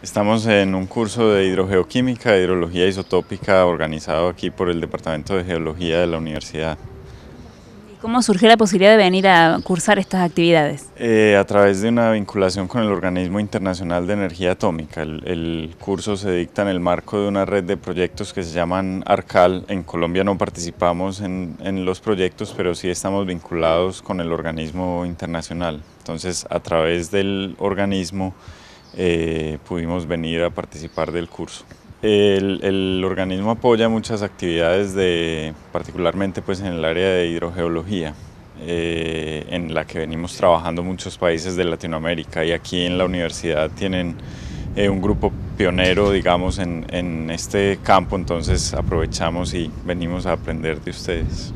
Estamos en un curso de hidrogeoquímica hidrología isotópica organizado aquí por el Departamento de Geología de la Universidad. ¿Y cómo surgió la posibilidad de venir a cursar estas actividades? Eh, a través de una vinculación con el Organismo Internacional de Energía Atómica. El, curso se dicta en el marco de una red de proyectos que se llaman ARCAL. En Colombia no participamos en, en los proyectos, pero sí estamos vinculados con el organismo internacional. Entonces, a través del organismo eh, pudimos venir a participar del curso. El, el, organismo apoya muchas actividades, de, particularmente pues, en el área de hidrogeología, eh, en la que venimos trabajando muchos países de Latinoamérica y aquí en la universidad tienen eh, un grupo pionero, digamos, en, en este campo, entonces aprovechamos y venimos a aprender de ustedes.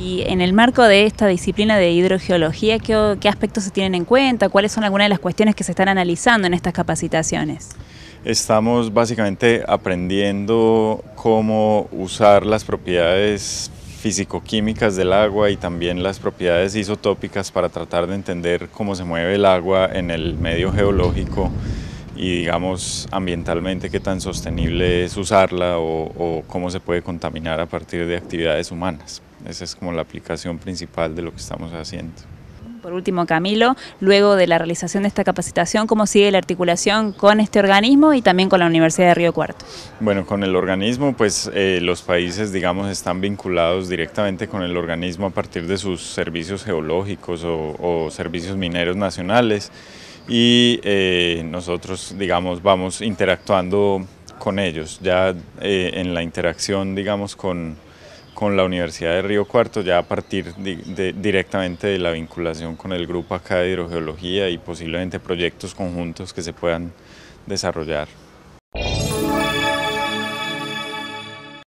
Y en el marco de esta disciplina de hidrogeología, ¿qué, aspectos se tienen en cuenta? ¿Cuáles son algunas de las cuestiones que se están analizando en estas capacitaciones? Estamos básicamente aprendiendo cómo usar las propiedades físico-químicas del agua y también las propiedades isotópicas para tratar de entender cómo se mueve el agua en el medio geológico y digamos ambientalmente qué tan sostenible es usarla o cómo se puede contaminar a partir de actividades humanas. Esa es como la aplicación principal de lo que estamos haciendo. Por último, Camilo, luego de la realización de esta capacitación, ¿cómo sigue la articulación con este organismo y también con la Universidad de Río Cuarto? Bueno, con el organismo, pues eh, los países, digamos, están vinculados directamente con el organismo a partir de sus servicios geológicos o, servicios mineros nacionales y eh, nosotros, digamos, vamos interactuando con ellos. Ya eh, en la interacción, digamos, con con la Universidad de Río Cuarto, ya a partir directamente de la vinculación con el grupo acá de hidrogeología y posiblemente proyectos conjuntos que se puedan desarrollar.